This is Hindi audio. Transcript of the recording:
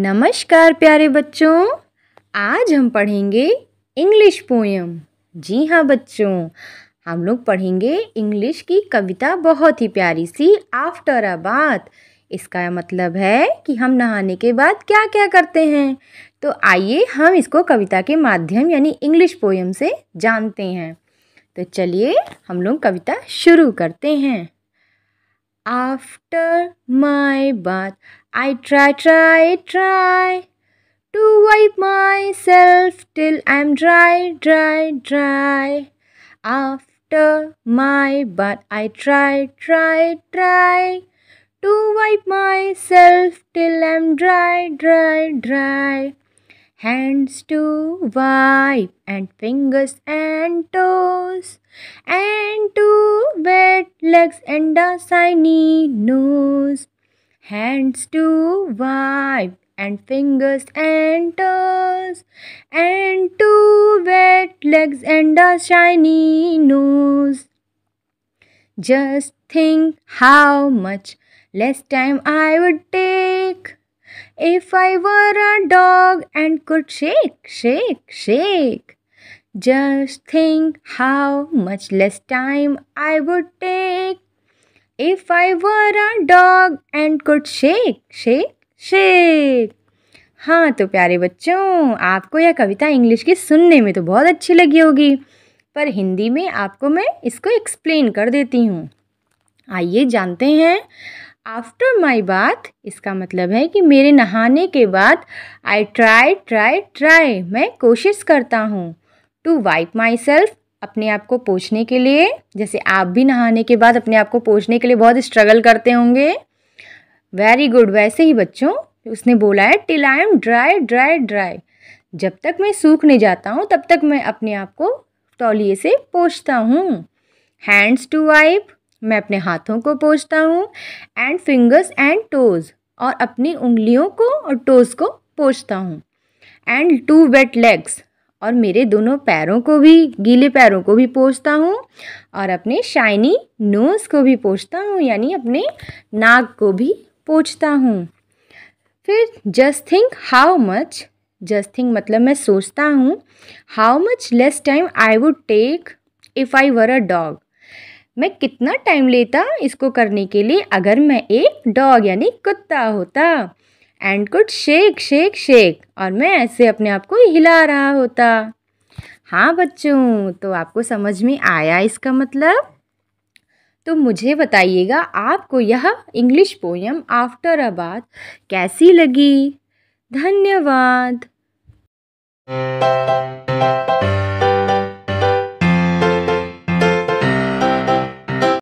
नमस्कार प्यारे बच्चों आज हम पढ़ेंगे इंग्लिश पोयम जी हाँ बच्चों हम लोग पढ़ेंगे इंग्लिश की कविता बहुत ही प्यारी सी आफ्टर अ बात इसका मतलब है कि हम नहाने के बाद क्या क्या करते हैं तो आइए हम इसको कविता के माध्यम यानी इंग्लिश पोयम से जानते हैं तो चलिए हम लोग कविता शुरू करते हैं After my bath, I try, try, try to wipe myself till I'm dry, dry, dry. After my bath, I try, try, try to wipe myself till I'm dry, dry, dry. Hands to wipe and fingers and toes and legs and a shiny nose. Hands to wipe and fingers and toes. And two wet legs and a shiny nose. Just think how much less time I would take if I were a dog and could shake, shake, shake. Just think how much less time I would take if I were a dog and could shake, shake, shake. हाँ तो प्यारे बच्चों आपको यह कविता इंग्लिश की सुनने में तो बहुत अच्छी लगी होगी पर हिंदी में आपको मैं इसको एक्सप्लेन कर देती हूँ आइए जानते हैं आफ्टर माई बाथ इसका मतलब है कि मेरे नहाने के बाद आई ट्राई ट्राई ट्राई मैं कोशिश करता हूँ टू वाइप माई सेल्फ अपने आप को पोछने के लिए जैसे आप भी नहाने के बाद अपने आप को पोछने के लिए बहुत स्ट्रगल करते होंगे वेरी गुड वैसे ही बच्चों उसने बोला है till I am dry dry dry जब तक मैं सूख नहीं जाता हूँ तब तक मैं अपने आप को तौलिए से पोछता हूँ हैंड्स टू वाइप मैं अपने हाथों को पोछता हूँ एंड फिंगर्स एंड टोज़ और अपनी उंगलियों को और टोज़ को पोछता हूँ एंड टू वेट लेग्स और मेरे दोनों पैरों को भी गीले पैरों को भी पोछता हूँ और अपने शाइनी नोज़ को भी पोछता हूँ यानी अपने नाक को भी पोछता हूँ फिर just think how much just think मतलब मैं सोचता हूँ how much less time I would take if I were a dog मैं कितना टाइम लेता इसको करने के लिए अगर मैं एक डॉग यानी कुत्ता होता and could shake shake shake और मैं ऐसे अपने आप को हिला रहा होता हाँ बच्चों तो आपको समझ में आया इसका मतलब तो मुझे बताइएगा आपको यह इंग्लिश पोयम आफ्टर अ बात कैसी लगी धन्यवाद